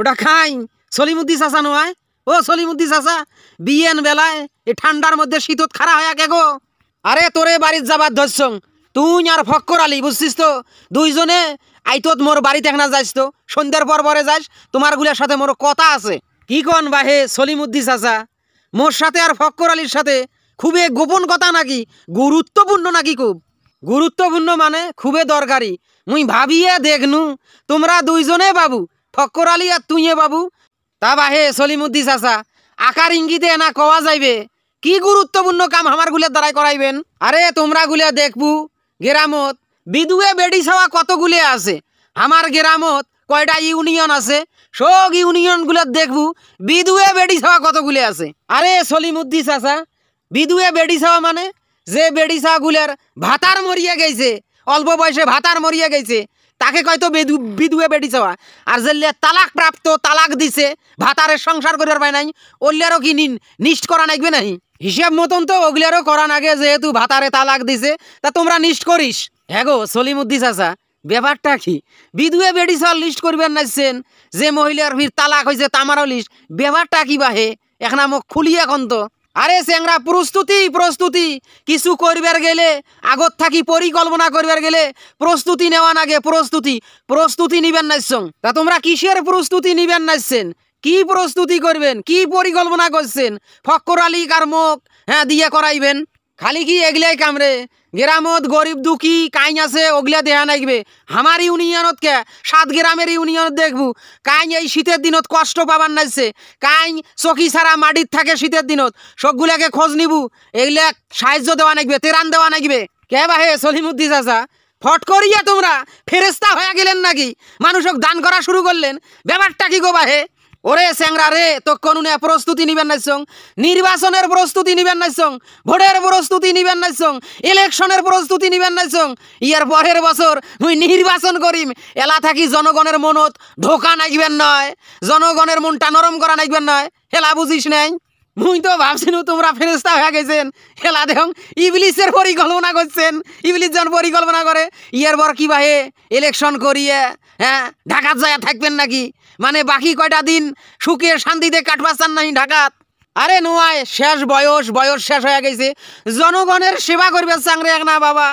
ওটা খাই সলিমুদ্দি চাষা নয় ও সলিমুদ্দি চাষা বিয়েন বেলায় এ ঠান্ডার মধ্যে শীতত খারা হয়ে গেগো গো আরে তোরে বাড়ির যাবার ধরছ তুই আর ফক্কর আলি বুঝছিস তো দুইজনে আইতত মোর বাড়িতে না যাইস তো সন্ধ্যার পর পরে যাস তোমার গুলার সাথে মোর কথা আছে কি কন বাহে সলিমুদ্দি চাষা মোর সাথে আর ফক্কর আলির সাথে খুবই গোপন কথা নাকি গুরুত্বপূর্ণ নাকি খুব গুরুত্বপূর্ণ মানে খুবই দরকারি মুই ভাবিয়ে দেখনু তোমরা দুইজনে বাবু ফকর আলী আর তুইয়ে বাবু তা বাহে সলিমুদ্দি সাসা আকার ইঙ্গিতে এনা কওয়া যাইবে কি গুরুত্বপূর্ণ কাম আমার গুলে দ্বারাই করাইবেন আরে তোমরা গুলে দেখবু গেরামত বিদুয়ে বেডি ছাওয়া কতগুলি আছে আমার গেরামত কয়টা ইউনিয়ন আছে সব ইউনিয়নগুলো দেখবু বিদুয়ে বেডি ছাওয়া কতগুলি আছে আরে সলিমুদ্দি সাসা বিদুয়ে বেডি ছাওয়া মানে যে বেডিসা গুলের ভাতার মরিয়া গেছে অল্প বয়সে ভাতার মরিয়া গেছে তাকে কয়তো বিধুয়ে বেডি চাওয়া আর যে তালাক প্রাপ্ত তালাক দিছে ভাতারে সংসার করার পায় নাই ওল্লারও কি নিন নিষ্ঠ করা নাইবে নাই হিসাব মতন তো ওগুলারও করা আগে যেহেতু ভাতারে তালাক দিছে তা তোমরা নিষ্ঠ করিস হ্যাঁ গো উদ্দিস আসা ব্যাপারটা কি বিধুয়ে বেটি চাওয়ার লিস্ট করবেন নাইছেন যে মহিলার ভিড় তালাক হয়েছে তামারও লিস্ট ব্যাপারটা কি বাহে এখন আমি খুলি এখন তো আরে স্যাংরা প্রস্তুতি প্রস্তুতি কিছু করবার গেলে আগত থাকি পরিকল্পনা করবার গেলে প্রস্তুতি নেওয়া নাগে প্রস্তুতি প্রস্তুতি নিবেন নাইসং তা তোমরা কিসের প্রস্তুতি নিবেন নাইছেন কি প্রস্তুতি করবেন কি পরিকল্পনা করছেন ফক্কর আলী কার মুখ হ্যাঁ দিয়ে করাইবেন খালি কি এগলাই কামরে গ্রামত গরিব দুঃখী কাইন আছে ওগলা দেহা নাইবে আমার ইউনিয়নত কে সাত গ্রামের ইউনিয়নত দেখব কাইন এই শীতের দিনত কষ্ট পাবার নাইছে কাইন চকি ছাড়া মাটির থাকে শীতের দিনত সবগুলাকে খোঁজ নিব এগুলা সাহায্য দেওয়া নাইবে তেরান দেওয়া নাইবে কে বাহে সলিমুদ্দিন চাচা ফট করিয়া তোমরা ফেরেস্তা হয়ে গেলেন নাকি মানুষক দান করা শুরু করলেন ব্যাপারটা কি গো বাহে ওরে স্যাংরা রে তখন উনি প্রস্তুতি নিবেন সঙ্গ নির্বাচনের প্রস্তুতি নিবেন সঙ্গ ভোটের প্রস্তুতি নিবেন সঙ্গ ইলেকশনের প্রস্তুতি নিবেন সঙ্গ ইয়ার পরের বছর মুই নির্বাচন করিম এলা থাকি জনগণের মনত ঢোকা নাইবেন নয় জনগণের মনটা নরম করা নাইবেন নয় এলা বুঝিস নাই মুই তো ভাবছিনু তোমরা ফেরেস্তা হয়ে গেছেন হেলা দেখং ইবলিসের পরিকল্পনা করছেন ইবলিস জন পরিকল্পনা করে ইয়ার বর কি বাহে ইলেকশন করিয়ে হ্যাঁ ঢাকাত যায় থাকবেন নাকি মানে বাকি কয়টা দিন সুখে শান্তিতে কাটবাচ্ছেন নাই ঢাকাত আরে নোয়ায় শেষ বয়স বয়স শেষ হয়ে গেছে জনগণের সেবা করবে চাং রে না বাবা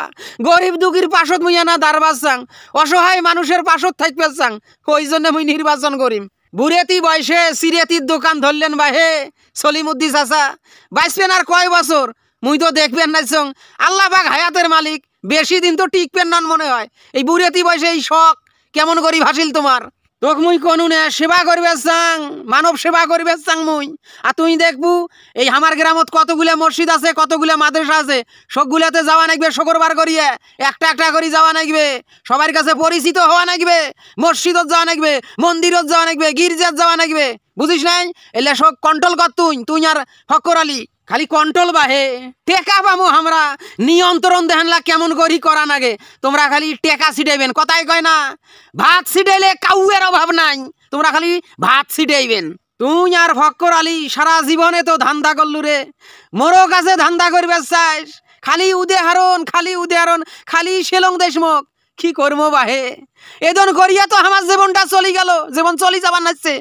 গরিব দুঃখীর পাশত মুইয়া না দাঁড়বার চাং অসহায় মানুষের পাশত থাকবে চাং ওই জন্য মুই নির্বাচন করিম বুড়েতি বয়সে সিরেতির দোকান ধরলেন বা বাহে সলিমুদ্দি চাষা বাইসবেন আর কয় বছর মুই তো দেখবেন না সং আল্লাহবাগ হায়াতের মালিক বেশি দিন তো টিকবেন না মনে হয় এই বুড়েতি বয়সে এই শখ কেমন করি ভাসিল তোমার তোক মুই কনু নে সেবা করবে চাং মানব সেবা করবে চাং মুই আর তুই দেখবু এই আমার গ্রামত কতগুলা মসজিদ আছে কতগুলা মাদ্রাসা আছে সবগুলাতে যাওয়া নাগবে শুক্রবার করিয়ে একটা একটা করে যাওয়া নাগবে সবার কাছে পরিচিত হওয়া নাগবে মসজিদত যাওয়া নাগবে মন্দিরত যাওয়া নাগবে গির্জাত যাওয়া নাগবে বুঝিস নাই এলে সব কন্ট্রোল কর তুই তুই আর ফক্কর আলী খালি কন্ট্রোল বাহে টেকা পামো আমরা নিয়ন্ত্রণ দেহানলা কেমন করি করা নাগে তোমরা খালি টেকা ছিটাইবেন কথাই কয় না ভাত ছিটাইলে কাউয়ের অভাব নাই তোমরা খালি ভাত ছিটাইবেন তুই আর ভক্কর আলী সারা জীবনে তো ধান্দা করলু রে মোরও কাছে ধান্দা করবে চাইস খালি উদাহরণ খালি উদাহরণ খালি শেলং দেশমুখ কি করবো বাহে এদন করিয়া তো আমার জীবনটা চলি গেল জীবন চলি যাবার নাচছে